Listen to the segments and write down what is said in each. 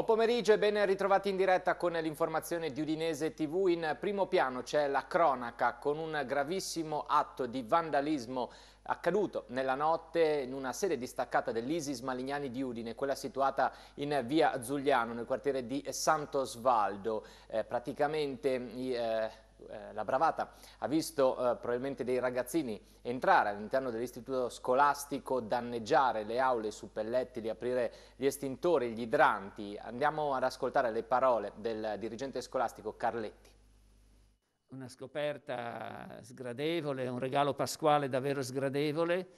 Buon pomeriggio e ben ritrovati in diretta con l'informazione di Udinese TV. In primo piano c'è la cronaca con un gravissimo atto di vandalismo accaduto nella notte in una sede distaccata dell'Isis Malignani di Udine, quella situata in via Zugliano, nel quartiere di Santo Svaldo. Eh, praticamente... Eh, eh, la bravata ha visto eh, probabilmente dei ragazzini entrare all'interno dell'istituto scolastico, danneggiare le aule su pelletti, riaprire gli estintori, gli idranti. Andiamo ad ascoltare le parole del dirigente scolastico Carletti una scoperta sgradevole, un regalo pasquale davvero sgradevole,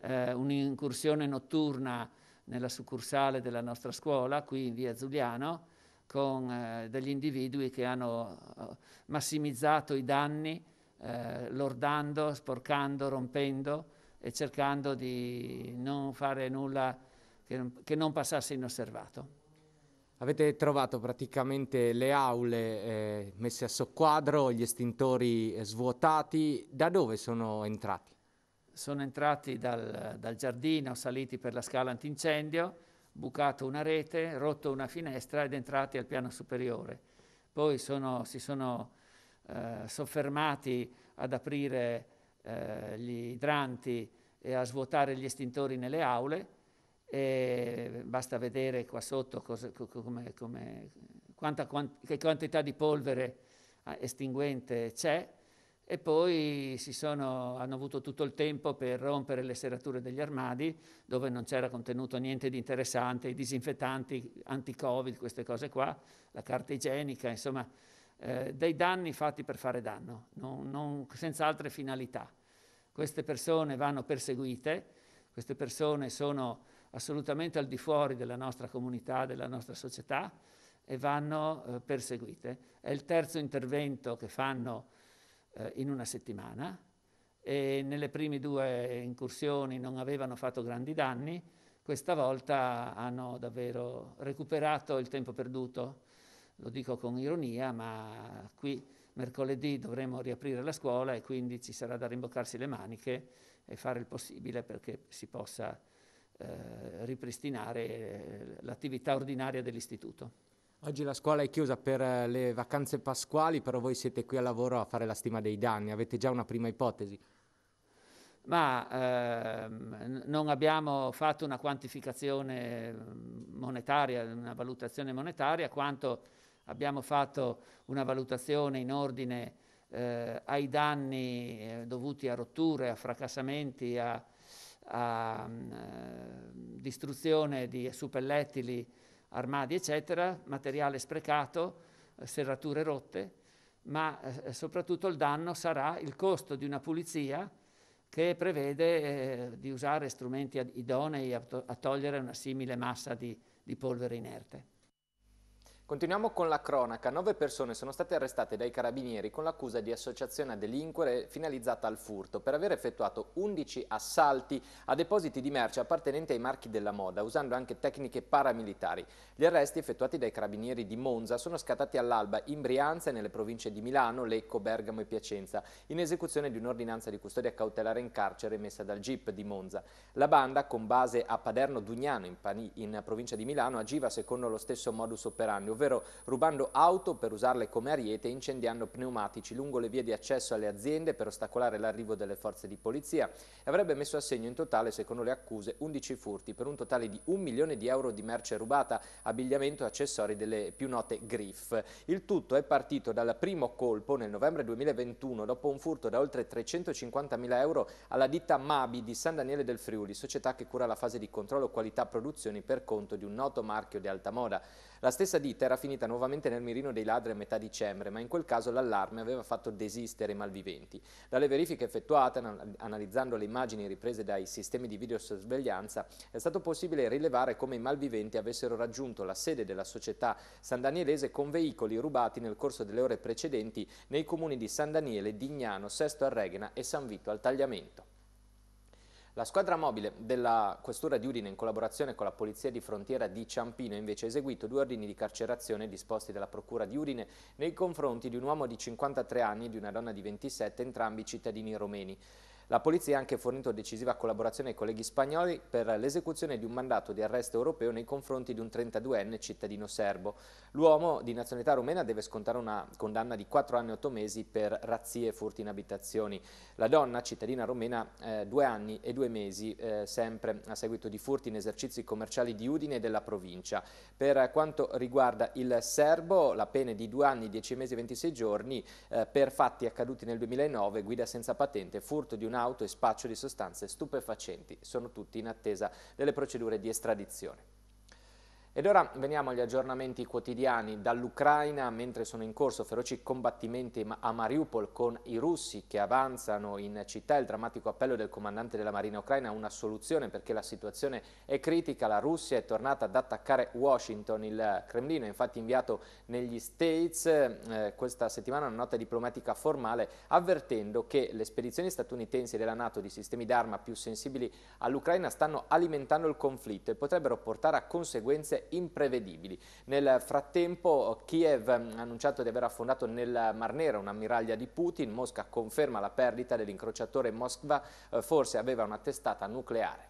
eh, un'incursione notturna nella succursale della nostra scuola qui in via Zuliano con eh, degli individui che hanno eh, massimizzato i danni, eh, lordando, sporcando, rompendo e cercando di non fare nulla che non, che non passasse inosservato. Avete trovato praticamente le aule eh, messe a soqquadro, gli estintori eh, svuotati. Da dove sono entrati? Sono entrati dal, dal giardino, saliti per la scala antincendio bucato una rete, rotto una finestra ed entrati al piano superiore. Poi sono, si sono eh, soffermati ad aprire eh, gli idranti e a svuotare gli estintori nelle aule e basta vedere qua sotto cosa, come, come, quanta, quant- che quantità di polvere ah, estinguente c'è e poi sono, hanno avuto tutto il tempo per rompere le serrature degli armadi dove non c'era contenuto niente di interessante, i disinfettanti anti-covid, queste cose qua, la carta igienica, insomma eh, dei danni fatti per fare danno, non, non, senza altre finalità. Queste persone vanno perseguite, queste persone sono assolutamente al di fuori della nostra comunità, della nostra società e vanno eh, perseguite. È il terzo intervento che fanno eh, in una settimana e nelle prime due incursioni non avevano fatto grandi danni, questa volta hanno davvero recuperato il tempo perduto, lo dico con ironia, ma qui mercoledì dovremo riaprire la scuola e quindi ci sarà da rimboccarsi le maniche e fare il possibile perché si possa eh, ripristinare eh, l'attività ordinaria dell'istituto. Oggi la scuola è chiusa per eh, le vacanze pasquali, però voi siete qui al lavoro a fare la stima dei danni, avete già una prima ipotesi? Ma ehm, non abbiamo fatto una quantificazione monetaria, una valutazione monetaria, quanto abbiamo fatto una valutazione in ordine eh, ai danni eh, dovuti a rotture, a fracassamenti, a, a mh, mm, eh, distruzione di suppellettili armadi eccetera, materiale sprecato, eh, serrature rotte, ma eh, eh, soprattutto il danno sarà il costo di una pulizia che prevede eh, di usare strumenti idonei a, to- a, togliere una simile massa di, di polvere inerte. Continuiamo con la cronaca. Nove persone sono state arrestate dai carabinieri con l'accusa di associazione a delinquere finalizzata al furto per aver effettuato 11 assalti a depositi di merce appartenenti ai marchi della moda, usando anche tecniche paramilitari. Gli arresti effettuati dai carabinieri di Monza sono scattati all'alba in Brianza e nelle province di Milano, Lecco, Bergamo e Piacenza, in esecuzione di un'ordinanza di custodia cautelare in carcere emessa dal GIP di Monza. La banda, con base a Paderno Dugnano in, in provincia di Milano, agiva secondo lo stesso modus operandi, ovvero rubando auto per usarle come ariete e incendiando pneumatici lungo le vie di accesso alle aziende per ostacolare l'arrivo delle forze di polizia e avrebbe messo a segno in totale, secondo le accuse, 11 furti per un totale di un milione di euro di merce rubata, abbigliamento e accessori delle più note griff. Il tutto è partito dal primo colpo nel novembre 2021 dopo un furto da oltre 350.000 euro alla ditta Mabi di San Daniele del Friuli, società che cura la fase di controllo qualità produzioni per conto di un noto marchio di alta moda. La stessa ditta era finita nuovamente nel mirino dei ladri a metà dicembre, ma in quel caso l'allarme aveva fatto desistere i malviventi. Dalle verifiche effettuate, analizzando le immagini riprese dai sistemi di videosorveglianza, è stato possibile rilevare come i malviventi avessero raggiunto la sede della società San Danielese con veicoli rubati nel corso delle ore precedenti nei comuni di San Daniele, Dignano, Sesto Arreghena e San Vito al Tagliamento. La squadra mobile della Questura di Udine in collaborazione con la Polizia di Frontiera di Ciampino ha invece eseguito due ordini di carcerazione disposti dalla Procura di Udine nei confronti di un uomo di 53 anni e di una donna di 27, entrambi cittadini romeni. La polizia ha anche fornito decisiva collaborazione ai colleghi spagnoli per l'esecuzione di un mandato di arresto europeo nei confronti di un 32enne cittadino serbo. L'uomo di nazionalità rumena deve scontare una condanna di 4 anni e 8 mesi per razzie e furti in abitazioni. La donna, cittadina rumena, eh, 2 anni e 2 mesi, eh, sempre a seguito di furti in esercizi commerciali di Udine e della provincia. Per quanto riguarda il serbo, la pena è di 2 anni, 10 mesi e 26 giorni eh, per fatti accaduti nel 2009, guida senza patente, furto di una auto e spaccio di sostanze stupefacenti. Sono tutti in attesa delle procedure di estradizione. Ed ora veniamo agli aggiornamenti quotidiani. Dall'Ucraina, mentre sono in corso feroci combattimenti a Mariupol con i russi che avanzano in città, il drammatico appello del comandante della Marina Ucraina a una soluzione perché la situazione è critica. La Russia è tornata ad attaccare Washington. Il Cremlino è infatti inviato negli States eh, questa settimana una nota diplomatica formale avvertendo che le spedizioni statunitensi della Nato di sistemi d'arma più sensibili all'Ucraina stanno alimentando il conflitto e potrebbero portare a conseguenze imprevedibili. Nel frattempo Kiev ha annunciato di aver affondato nel Mar Nero un'ammiraglia di Putin, Mosca conferma la perdita dell'incrociatore Moskva, eh, forse aveva una testata nucleare.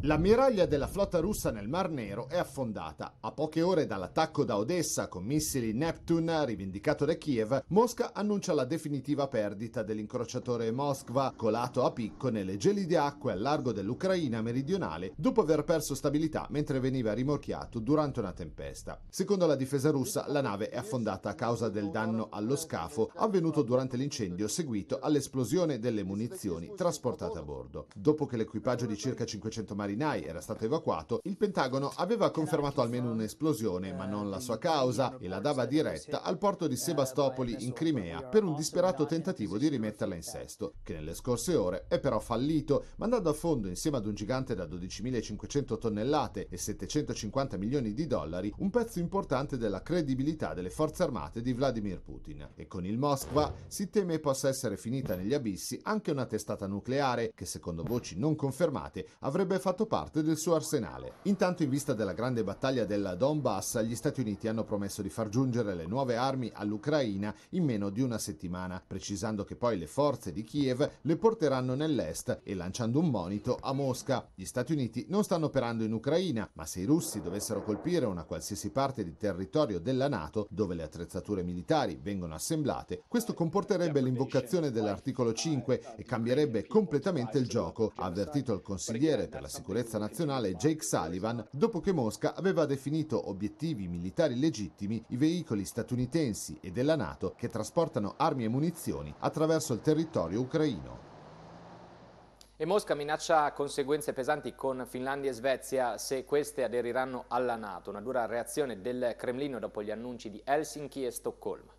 L'ammiraglia della flotta russa nel Mar Nero è affondata. A poche ore dall'attacco da Odessa con missili Neptune rivendicato da Kiev, Mosca annuncia la definitiva perdita dell'incrociatore Moskva, colato a picco nelle gelide acque al largo dell'Ucraina meridionale dopo aver perso stabilità mentre veniva rimorchiato durante una tempesta. Secondo la difesa russa, la nave è affondata a causa del danno allo scafo avvenuto durante l'incendio seguito all'esplosione delle munizioni trasportate a bordo. Dopo che l'equipaggio di circa 500 marinai era stato evacuato, il Pentagono aveva confermato almeno un'esplosione, ma non la sua causa, e la dava diretta al porto di Sebastopoli in Crimea per un disperato tentativo di rimetterla in sesto, che nelle scorse ore è però fallito, mandando a fondo insieme ad un gigante da 12.500 tonnellate e 750 milioni di dollari un pezzo importante della credibilità delle forze armate di Vladimir Putin. E con il Moskva si teme possa essere finita negli abissi anche una testata nucleare che secondo voci non confermate avrebbe fatto fatto parte del suo arsenale. Intanto, in vista della grande battaglia della Donbass, gli Stati Uniti hanno promesso di far giungere le nuove armi all'Ucraina in meno di una settimana, precisando che poi le forze di Kiev le porteranno nell'est e lanciando un monito a Mosca. Gli Stati Uniti non stanno operando in Ucraina, ma se i russi dovessero colpire una qualsiasi parte di territorio della NATO, dove le attrezzature militari vengono assemblate, questo comporterebbe l'invocazione dell'articolo 5 e cambierebbe completamente il gioco, ha avvertito il consigliere per la sicurezza sicurezza nazionale Jake Sullivan dopo che Mosca aveva definito obiettivi militari legittimi i veicoli statunitensi e della Nato che trasportano armi e munizioni attraverso il territorio ucraino. E Mosca minaccia conseguenze pesanti con Finlandia e Svezia se queste aderiranno alla Nato, una dura reazione del Cremlino dopo gli annunci di Helsinki e Stoccolma.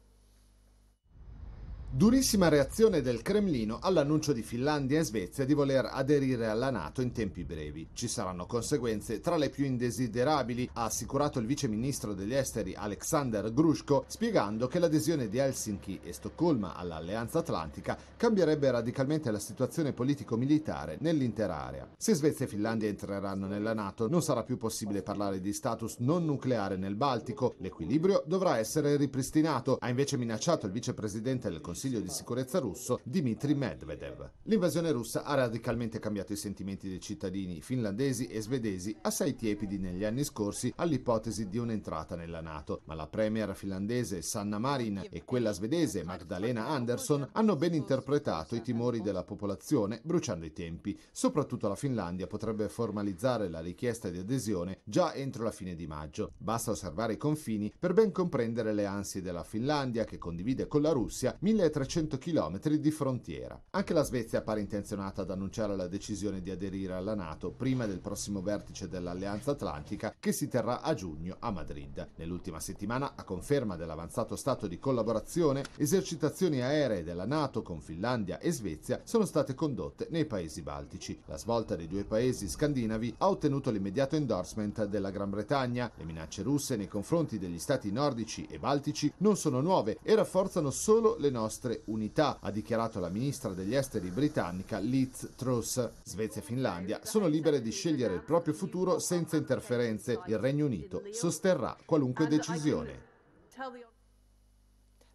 Durissima reazione del Cremlino all'annuncio di Finlandia e Svezia di voler aderire alla Nato in tempi brevi. Ci saranno conseguenze tra le più indesiderabili, ha assicurato il vice ministro degli esteri Alexander Grushko, spiegando che l'adesione di Helsinki e Stoccolma all'Alleanza Atlantica cambierebbe radicalmente la situazione politico-militare nell'intera area. Se Svezia e Finlandia entreranno nella Nato, non sarà più possibile parlare di status non nucleare nel Baltico, l'equilibrio dovrà essere ripristinato, ha invece minacciato il vicepresidente del Consiglio Consiglio di sicurezza russo Dmitry Medvedev. L'invasione russa ha radicalmente cambiato i sentimenti dei cittadini finlandesi e svedesi assai tiepidi negli anni scorsi all'ipotesi di un'entrata nella Nato, ma la premier finlandese Sanna Marin e quella svedese Magdalena Andersson hanno ben interpretato i timori della popolazione bruciando i tempi. Soprattutto la Finlandia potrebbe formalizzare la richiesta di adesione già entro la fine di maggio. Basta osservare i confini per ben comprendere le ansie della Finlandia che condivide con la Russia 1.000 1300 km di frontiera. Anche la Svezia pare intenzionata ad annunciare la decisione di aderire alla Nato prima del prossimo vertice dell'Alleanza Atlantica che si terrà a giugno a Madrid. Nell'ultima settimana, a conferma dell'avanzato stato di collaborazione, esercitazioni aeree della Nato con Finlandia e Svezia sono state condotte nei paesi baltici. La svolta dei due paesi scandinavi ha ottenuto l'immediato endorsement della Gran Bretagna. Le minacce russe nei confronti degli stati nordici e baltici non sono nuove e rafforzano solo le nostre nostre unità, ha dichiarato la ministra degli esteri britannica Liz Truss. Svezia e Finlandia sono libere di scegliere il proprio futuro senza interferenze. Il Regno Unito sosterrà qualunque decisione.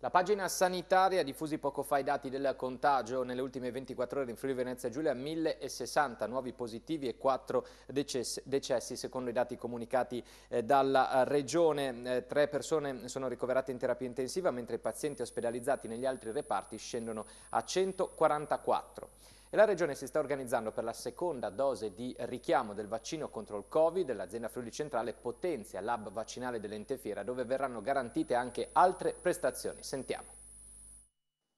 La pagina sanitaria diffusi poco fa i dati del contagio nelle ultime 24 ore in Friuli Venezia Giulia 1060 nuovi positivi e 4 decessi, decessi secondo i dati comunicati eh, dalla eh, regione. Eh, tre persone sono ricoverate in terapia intensiva mentre i pazienti ospedalizzati negli altri reparti scendono a 144. E la Regione si sta organizzando per la seconda dose di richiamo del vaccino contro il Covid. L'azienda Friuli Centrale potenzia l'hub vaccinale dell'ente Fiera, dove verranno garantite anche altre prestazioni. Sentiamo.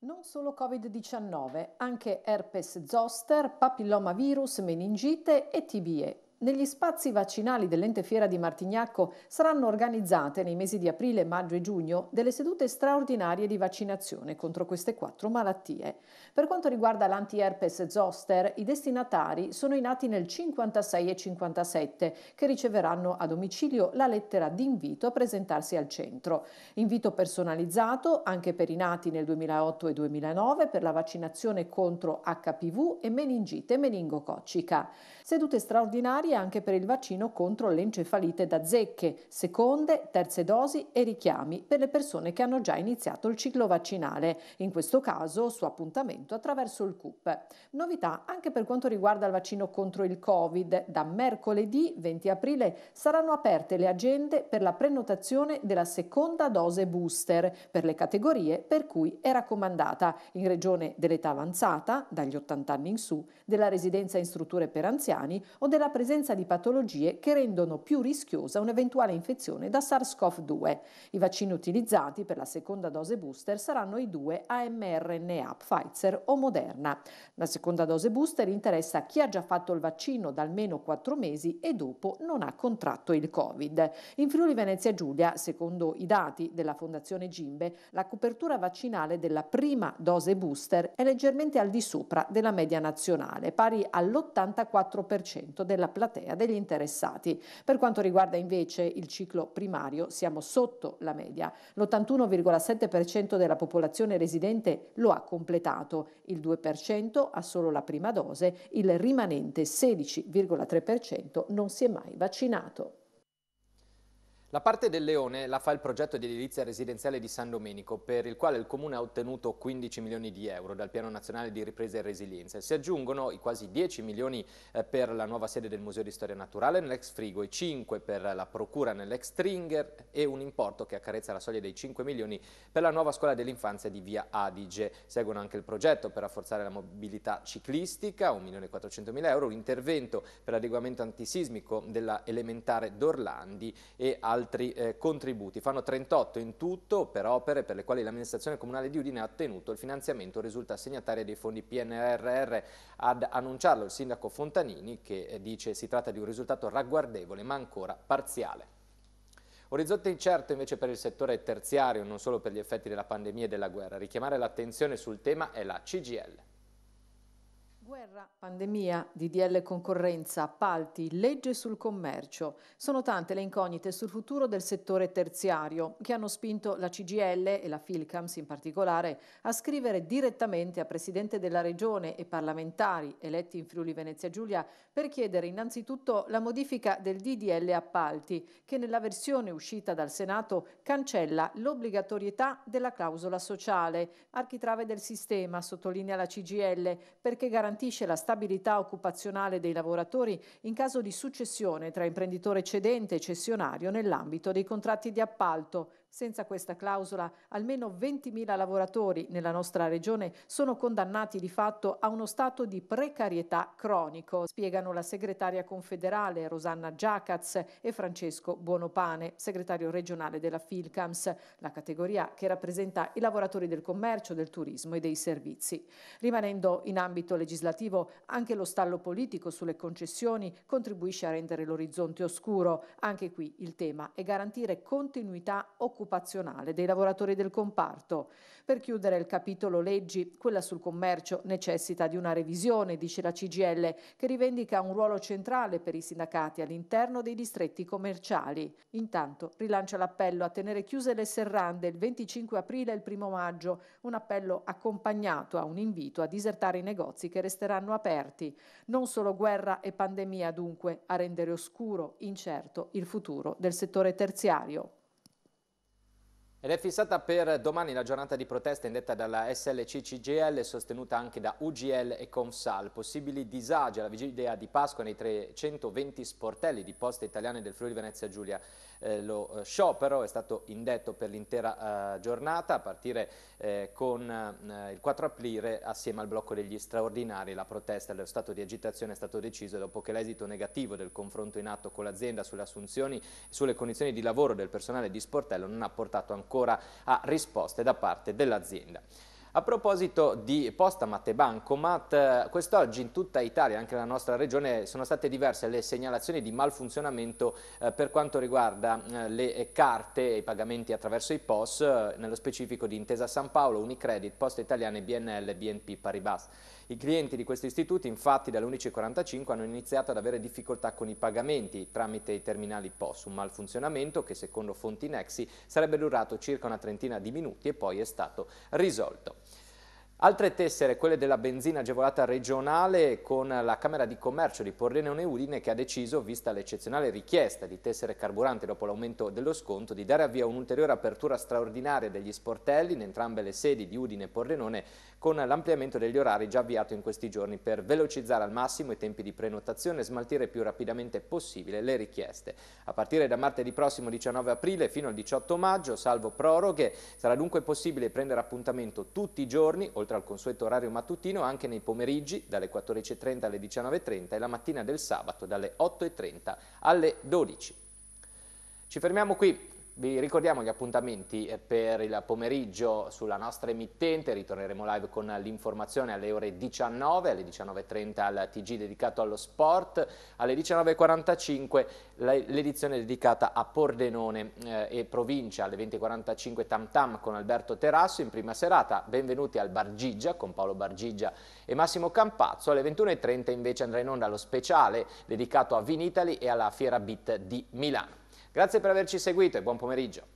Non solo Covid-19, anche herpes zoster, papillomavirus, meningite e TBE negli spazi vaccinali dell'ente fiera di Martignacco saranno organizzate nei mesi di aprile, maggio e giugno delle sedute straordinarie di vaccinazione contro queste quattro malattie. Per quanto riguarda lanti l'antierpes zoster, i destinatari sono i nati nel 56 e 57 che riceveranno a domicilio la lettera d'invito a presentarsi al centro. Invito personalizzato anche per i nati nel 2008 e 2009 per la vaccinazione contro HPV e meningite meningococcica. Sedute straordinarie anche per il vaccino contro l'encefalite da zecche, seconde, terze dosi e richiami per le persone che hanno già iniziato il ciclo vaccinale, in questo caso su appuntamento attraverso il CUP. Novità anche per quanto riguarda il vaccino contro il Covid, da mercoledì 20 aprile saranno aperte le agende per la prenotazione della seconda dose booster per le categorie per cui è raccomandata in regione dell'età avanzata, dagli 80 anni in su, della residenza in strutture per anziani o della presenza presenza di patologie che rendono più rischiosa un'eventuale infezione da SARS-CoV-2. I vaccini utilizzati per la seconda dose booster saranno i due AMRNA, Pfizer o Moderna. La seconda dose booster interessa chi ha già fatto il vaccino da almeno 4 mesi e dopo non ha contratto il Covid. In Friuli Venezia Giulia, secondo i dati della Fondazione Gimbe, la copertura vaccinale della prima dose booster è leggermente al di sopra della media nazionale, pari all'84% della platea platea degli interessati. Per quanto riguarda invece il ciclo primario, siamo sotto la media. L'81,7% della popolazione residente lo ha completato, il 2% ha solo la prima dose, il rimanente 16,3% non si è mai vaccinato. La parte del Leone la fa il progetto di edilizia residenziale di San Domenico, per il quale il Comune ha ottenuto 15 milioni di euro dal Piano Nazionale di Ripresa e Resilienza. Si aggiungono i quasi 10 milioni eh, per la nuova sede del Museo di Storia Naturale nell'ex Frigo, i 5 per la Procura nell'ex Stringer e un importo che accarezza la soglia dei 5 milioni per la nuova scuola dell'infanzia di Via Adige. Seguono anche il progetto per rafforzare la mobilità ciclistica, 1 milione 400 mila euro, l'intervento per l'adeguamento antisismico della elementare d'Orlandi e altri altri eh, contributi. Fanno 38 in tutto per opere per le quali l'amministrazione comunale di Udine ha ottenuto il finanziamento risulta assegnataria dei fondi PNRR ad annunciarlo il sindaco Fontanini che eh, dice si tratta di un risultato ragguardevole ma ancora parziale. Orizzonte incerto invece per il settore terziario, non solo per gli effetti della pandemia e della guerra. Richiamare l'attenzione sul tema è la CGL. Guerra, pandemia, DDL concorrenza, appalti, legge sul commercio. Sono tante le incognite sul futuro del settore terziario che hanno spinto la CGL e la Filcams in particolare a scrivere direttamente a Presidente della Regione e parlamentari eletti in Friuli Venezia Giulia per chiedere innanzitutto la modifica del DDL appalti che nella versione uscita dal Senato cancella l'obbligatorietà della clausola sociale, architrave del sistema, sottolinea la CGL, perché garantisce garantisce la stabilità occupazionale dei lavoratori in caso di successione tra imprenditore cedente e cessionario nell'ambito dei contratti di appalto, senza questa clausola, almeno 20.000 lavoratori nella nostra regione sono condannati di fatto a uno stato di precarietà cronico, spiegano la segretaria confederale Rosanna Giacaz e Francesco Buonopane, segretario regionale della Filcams, la categoria che rappresenta i lavoratori del commercio, del turismo e dei servizi. Rimanendo in ambito legislativo, anche lo stallo politico sulle concessioni contribuisce a rendere l'orizzonte oscuro. Anche qui il tema è garantire continuità occupazionale occupazionale dei lavoratori del comparto. Per chiudere il capitolo leggi, quella sul commercio necessita di una revisione, dice la CGL, che rivendica un ruolo centrale per i sindacati all'interno dei distretti commerciali. Intanto rilancia l'appello a tenere chiuse le serrande il 25 aprile e il 1 maggio, un appello accompagnato a un invito a disertare i negozi che resteranno aperti. Non solo guerra e pandemia dunque a rendere oscuro, incerto il futuro del settore terziario. Ed è fissata per domani la giornata di protesta indetta dalla SLC-CGL sostenuta anche da UGL e Consal. Possibili disagi alla vigilia di Pasqua nei 320 sportelli di poste italiane del Friuli Venezia Giulia eh, lo eh, sciopero è stato indetto per l'intera eh, giornata a partire eh, con eh, il 4 aprile assieme al blocco degli straordinari. La protesta e lo stato di agitazione è stato deciso dopo che l'esito negativo del confronto in atto con l'azienda sulle assunzioni e sulle condizioni di lavoro del personale di Sportello non ha portato ancora a risposte da parte dell'azienda. A proposito di Posta Matte Bancomat, quest'oggi in tutta Italia, anche nella nostra regione, sono state diverse le segnalazioni di malfunzionamento eh, per quanto riguarda eh, le carte e i pagamenti attraverso i POS, eh, nello specifico di Intesa San Paolo, Unicredit, Poste Italiane, BNL, BNP Paribas. I clienti di questi istituti infatti dalle 11.45 hanno iniziato ad avere difficoltà con i pagamenti tramite i terminali POS, un malfunzionamento che secondo fonti Nexi sarebbe durato circa una trentina di minuti e poi è stato risolto. Altre tessere, quelle della benzina agevolata regionale con la Camera di Commercio di Pordenone Udine che ha deciso, vista l'eccezionale richiesta di tessere carburante dopo l'aumento dello sconto, di dare avvio a un'ulteriore apertura straordinaria degli sportelli in entrambe le sedi di Udine e Pordenone con l'ampliamento degli orari già avviato in questi giorni per velocizzare al massimo i tempi di prenotazione e smaltire più rapidamente possibile le richieste. A partire da martedì prossimo 19 aprile fino al 18 maggio, salvo proroghe, sarà dunque possibile prendere appuntamento tutti i giorni, oltre al consueto orario mattutino, anche nei pomeriggi dalle 14.30 alle 19.30 e la mattina del sabato dalle 8.30 alle 12. Ci fermiamo qui. Vi ricordiamo gli appuntamenti eh, per il pomeriggio sulla nostra emittente, ritorneremo live con l'informazione alle ore 19, alle 19.30 al TG dedicato allo sport, alle 19.45 l'edizione dedicata a Pordenone eh, e provincia, alle 20.45 Tam Tam con Alberto Terrasso in prima serata, benvenuti al Bargigia con Paolo Bargigia e Massimo Campazzo, alle 21.30 invece andrà in onda lo speciale dedicato a Vinitali e alla Fiera Beat di Milano. Grazie per averci seguito e buon pomeriggio.